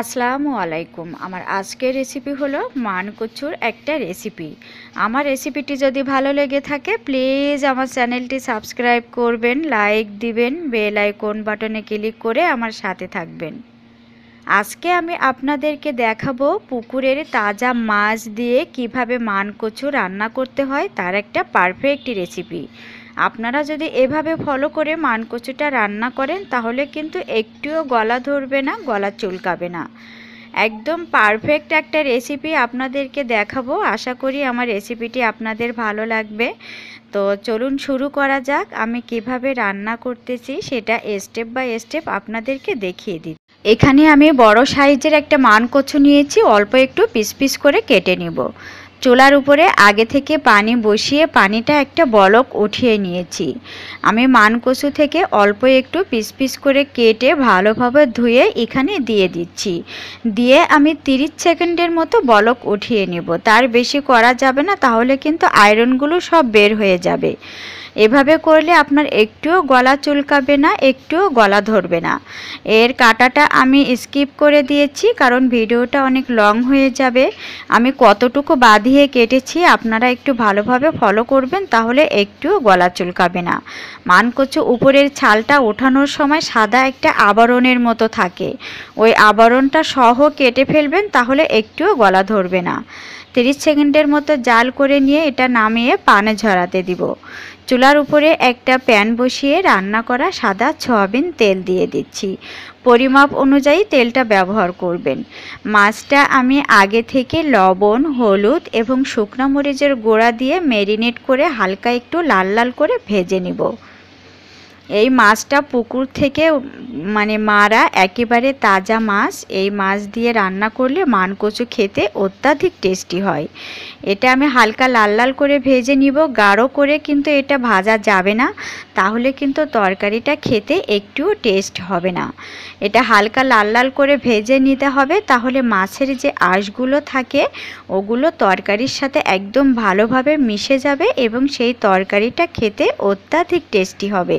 আসসালামু আলাইকুম আমার আজকের রেসিপি হলো মানকচুর একটা রেসিপি আমার রেসিপিটি যদি ভালো লেগে থাকে প্লিজ আমার চ্যানেলটি সাবস্ক্রাইব করবেন লাইক দিবেন বেল আইকন বাটনে ক্লিক করে আমার সাথে থাকবেন আজকে আমি আপনাদেরকে দেখাবো পুকুরের তাজা মাছ দিয়ে কিভাবে মানকচু রান্না করতে হয় তার একটা পারফেক্ট রেসিপি আপনারা যদি এভাবে ফলো করে মানকচুটা রান্না করেন তাহলে কিন্তু একটুও গলা ধরবে না গলা চুলকাবে না একদম পারফেক্ট একটা রেসিপি আপনাদেরকে দেখাবো আশা করি আমার রেসিপিটি আপনাদের ভালো লাগবে তো চলুন শুরু করা যাক আমি কিভাবে রান্না করতেছি সেটা স্টেপ বাই স্টেপ আপনাদেরকে দেখিয়ে দিই এখানে আমি বড় সাইজের একটা মান কচু নিয়েছি অল্প একটু পিস পিস করে কেটে নিব চুলার উপরে আগে থেকে পানি বসিয়ে পানিটা একটা বলক উঠিয়ে নিয়েছি আমি মানকচু থেকে অল্প একটু পিস পিস করে কেটে ভালোভাবে ধুয়ে এখানে দিয়ে দিচ্ছি দিয়ে আমি তিরিশ সেকেন্ডের মতো বলক উঠিয়ে নিব তার বেশি করা যাবে না তাহলে কিন্তু আয়রনগুলো সব বের হয়ে যাবে এভাবে করলে আপনার একটুও গলা চুলকাবে না একটুও গলা ধরবে না এর কাটাটা আমি স্কিপ করে দিয়েছি কারণ ভিডিওটা অনেক লং হয়ে যাবে আমি কতটুকু বাঁধিয়ে কেটেছি আপনারা একটু ভালোভাবে ফলো করবেন তাহলে একটুও গলা চুলকাবে না মানকচু উপরের ছালটা ওঠানোর সময় সাদা একটা আবরণের মতো থাকে ওই আবরণটা সহ কেটে ফেলবেন তাহলে একটুও গলা ধরবে না 30 সেকেন্ডের মতো জাল করে নিয়ে এটা নামিয়ে পানে ঝরাতে দিব চুলার উপরে একটা প্যান বসিয়ে রান্না করা সাদা সয়াবিন তেল দিয়ে দিচ্ছি পরিমাপ অনুযায়ী তেলটা ব্যবহার করবেন মাছটা আমি আগে থেকে লবণ হলুদ এবং শুকনো মরিচের গোড়া দিয়ে ম্যারিনেট করে হালকা একটু লাল লাল করে ভেজে নিব এই মাছটা পুকুর থেকে মানে মারা একেবারে তাজা মাছ এই মাছ দিয়ে রান্না করলে মানকচু খেতে অত্যাধিক টেস্টি হয় এটা আমি হালকা লাল লাল করে ভেজে নিব গাঢ় করে কিন্তু এটা ভাজা যাবে না তাহলে কিন্তু তরকারিটা খেতে একটুও টেস্ট হবে না এটা হালকা লাল লাল করে ভেজে নিতে হবে তাহলে মাছের যে আঁশগুলো থাকে ওগুলো তরকারির সাথে একদম ভালোভাবে মিশে যাবে এবং সেই তরকারিটা খেতে অত্যাধিক টেস্টি হবে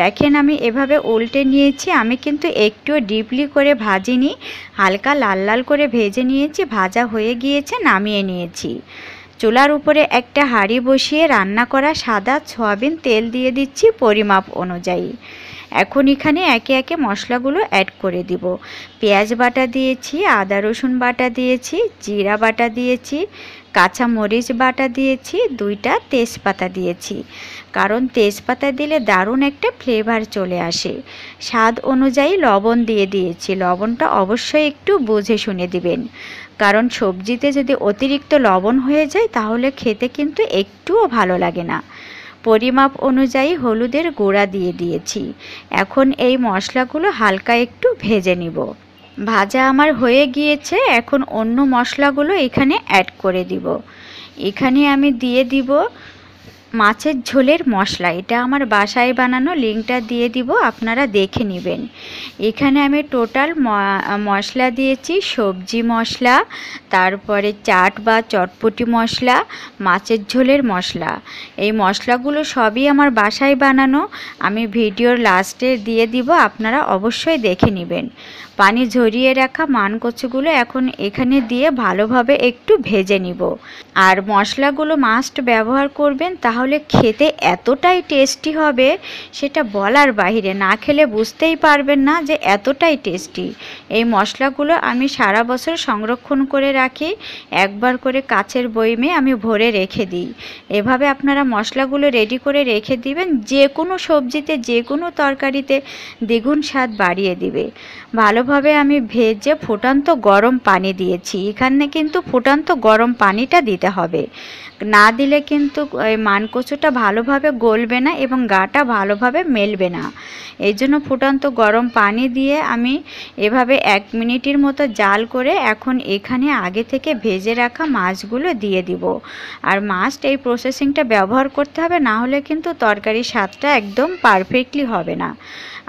দেখেন আমি এভাবে উল্টে নিয়েছি আমি কিন্তু একটু ডিপলি করে ভাজিনি হালকা লাল লাল করে ভেজে নিয়েছি ভাজা হয়ে গিয়েছে নামিয়ে নিয়েছি চুলার উপরে একটা হাঁড়ি বসিয়ে রান্না করা সাদা সয়াবিন তেল দিয়ে দিচ্ছি পরিমাপ অনুযায়ী এখন এখানে একে একে মশলাগুলো অ্যাড করে দিব পেঁয়াজ বাটা দিয়েছি আদা রসুন বাটা দিয়েছি জিরা বাটা দিয়েছি কাঁচা মরিচ বাটা দিয়েছি দুইটা তেজপাতা দিয়েছি কারণ তেজপাতা দিলে দারুণ একটা ফ্লেভার চলে আসে স্বাদ অনুযায়ী লবণ দিয়ে দিয়েছি লবণটা অবশ্যই একটু বুঝে শুনে দিবেন কারণ সবজিতে যদি অতিরিক্ত লবণ হয়ে যায় তাহলে খেতে কিন্তু একটুও ভালো লাগে না পরিমাপ অনুযায়ী হলুদের গুঁড়া দিয়ে দিয়েছি এখন এই মশলাগুলো হালকা একটু ভেজে নিব ভাজা আমার হয়ে গিয়েছে এখন অন্য মশলাগুলো এখানে অ্যাড করে দিব এখানে আমি দিয়ে দিব মাছের ঝোলের মশলা এটা আমার বাসায় বানানো লিঙ্কটা দিয়ে দিব আপনারা দেখে নেবেন এখানে আমি টোটাল মশলা দিয়েছি সবজি মশলা তারপরে চাট বা চটপটি মশলা মাছের ঝোলের মশলা এই মশলাগুলো সবই আমার বাসায় বানানো আমি ভিডিওর লাস্টে দিয়ে দিব আপনারা অবশ্যই দেখে নেবেন পানি ঝরিয়ে রাখা মানকচুগুলো এখন এখানে দিয়ে ভালোভাবে একটু ভেজে নিব আর মশলাগুলো মাস্ট ব্যবহার করবেন তাহলে তাহলে খেতে এতটাই টেস্টি হবে সেটা বলার বাহিরে না খেলে বুঝতেই পারবেন না যে এতটাই টেস্টি এই মশলাগুলো আমি সারা বছর সংরক্ষণ করে রাখি একবার করে কাচের বইমে আমি ভরে রেখে দিই এভাবে আপনারা মশলাগুলো রেডি করে রেখে দিবেন যে কোনো সবজিতে যে কোনো তরকারিতে দ্বিগুণ স্বাদ বাড়িয়ে দিবে ভালোভাবে আমি ভেজে ফুটান্ত গরম পানি দিয়েছি এখানে কিন্তু ফুটান্ত গরম পানিটা দিতে হবে না দিলে কিন্তু ওই মানকচুটা ভালোভাবে গলবে না এবং গাটা ভালোভাবে মেলবে না এই জন্য ফুটান্ত গরম পানি দিয়ে আমি এভাবে এক মিনিটের মতো জাল করে এখন এখানে আগে থেকে ভেজে রাখা মাছগুলো দিয়ে দিব আর মাছটা এই প্রসেসিংটা ব্যবহার করতে হবে না হলে কিন্তু তরকারির স্বাদটা একদম পারফেক্টলি হবে না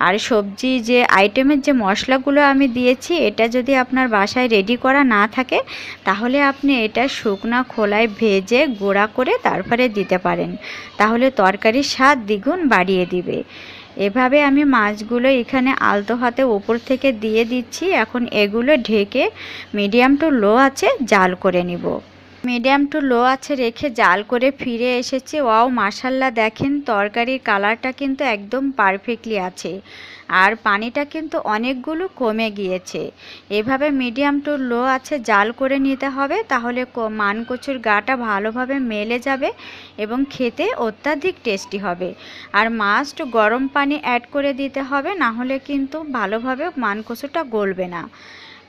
আর সবজি যে আইটেমের যে মশলা মশলাগুলো আমি দিয়েছি এটা যদি আপনার বাসায় রেডি করা না থাকে তাহলে আপনি এটা শুকনা খোলায় ভেজে গুঁড়া করে তারপরে দিতে পারেন তাহলে তরকারির স্বাদ দ্বিগুণ বাড়িয়ে দিবে এভাবে আমি মাছগুলো এখানে আলতো হাতে ওপর থেকে দিয়ে দিচ্ছি এখন এগুলো ঢেকে মিডিয়াম টু লো আছে জাল করে নিব মিডিয়াম টু লো আছে রেখে জাল করে ফিরে এসেছে ওয়াও মাসাল্লা দেখেন তরকারির কালারটা কিন্তু একদম পারফেক্টলি আছে আর পানিটা কিন্তু অনেকগুলো কমে গিয়েছে এভাবে মিডিয়াম টু লো আছে জাল করে নিতে হবে তাহলে মানকচুর গাটা ভালোভাবে মেলে যাবে এবং খেতে অত্যাধিক টেস্টি হবে আর মাস্ট গরম পানি অ্যাড করে দিতে হবে না হলে কিন্তু ভালোভাবে মানকচুটা গলবে না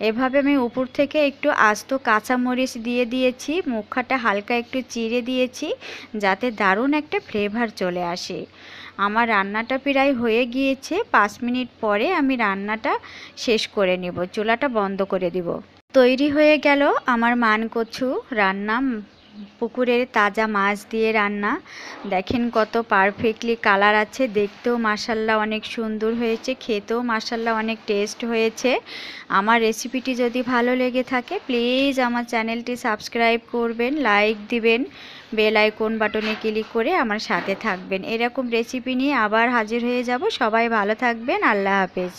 এভাবে আমি উপর থেকে একটু আস্ত কাঁচামরিচ দিয়ে দিয়েছি মুখাটা হালকা একটু চিড়ে দিয়েছি যাতে দারুণ একটা ফ্লেভার চলে আসে আমার রান্নাটা প্রায় হয়ে গিয়েছে পাঁচ মিনিট পরে আমি রান্নাটা শেষ করে নেব চুলাটা বন্ধ করে দিব তৈরি হয়ে গেল আমার মান কচু রান্না পুকুরের তাজা মাছ দিয়ে রান্না দেখেন কত পারফেক্টলি কালার আছে দেখতেও মাসাল্লা অনেক সুন্দর হয়েছে খেতেও মাসাল্লা অনেক টেস্ট হয়েছে আমার রেসিপিটি যদি ভালো লেগে থাকে প্লিজ আমার চ্যানেলটি সাবস্ক্রাইব করবেন লাইক দিবেন বেল আইকন বাটনে ক্লিক করে আমার সাথে থাকবেন এরকম রেসিপি নিয়ে আবার হাজির হয়ে যাব সবাই ভালো থাকবেন আল্লাহ হাফেজ